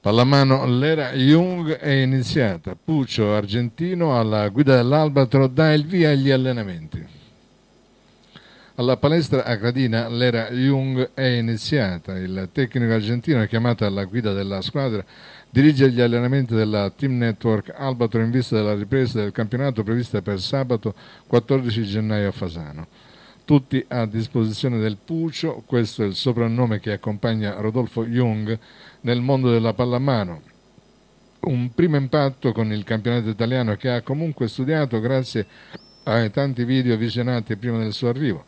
Pallamano l'era Jung è iniziata. Puccio argentino alla guida dell'Albatro dà il via agli allenamenti. Alla palestra a Gradina l'era Jung è iniziata. Il tecnico argentino è chiamato alla guida della squadra. Dirige gli allenamenti della Team Network Albatro in vista della ripresa del campionato prevista per sabato 14 gennaio a Fasano tutti a disposizione del Puccio, questo è il soprannome che accompagna Rodolfo Jung nel mondo della pallamano. Un primo impatto con il campionato italiano che ha comunque studiato grazie ai tanti video visionati prima del suo arrivo.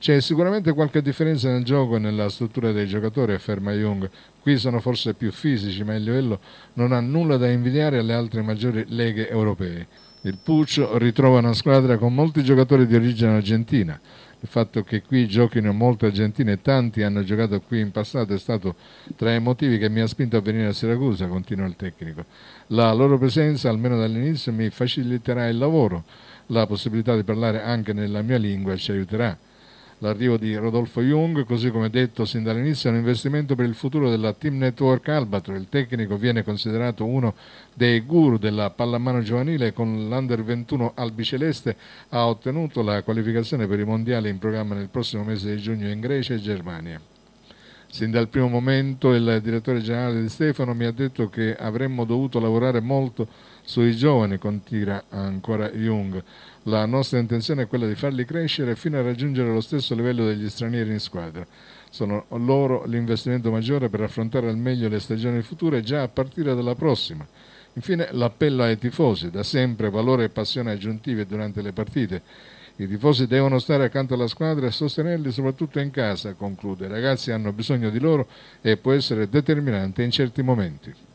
C'è sicuramente qualche differenza nel gioco e nella struttura dei giocatori, afferma Jung. Qui sono forse più fisici, ma il livello non ha nulla da invidiare alle altre maggiori leghe europee. Il Puccio ritrova una squadra con molti giocatori di origine argentina. Il fatto che qui giochino molti argentini e tanti hanno giocato qui in passato è stato tra i motivi che mi ha spinto a venire a Siracusa, continua il tecnico. La loro presenza, almeno dall'inizio, mi faciliterà il lavoro. La possibilità di parlare anche nella mia lingua ci aiuterà. L'arrivo di Rodolfo Jung, così come detto sin dall'inizio, è un investimento per il futuro della Team Network Albatro. Il tecnico viene considerato uno dei guru della pallamano giovanile e con l'Under 21 albiceleste ha ottenuto la qualificazione per i mondiali in programma nel prossimo mese di giugno in Grecia e Germania. Sin dal primo momento il direttore generale Di Stefano mi ha detto che avremmo dovuto lavorare molto sui giovani, continua ancora Jung. La nostra intenzione è quella di farli crescere fino a raggiungere lo stesso livello degli stranieri in squadra. Sono loro l'investimento maggiore per affrontare al meglio le stagioni future già a partire dalla prossima. Infine l'appello ai tifosi, da sempre valore e passione aggiuntive durante le partite i tifosi devono stare accanto alla squadra e sostenerli soprattutto in casa, conclude. I ragazzi hanno bisogno di loro e può essere determinante in certi momenti.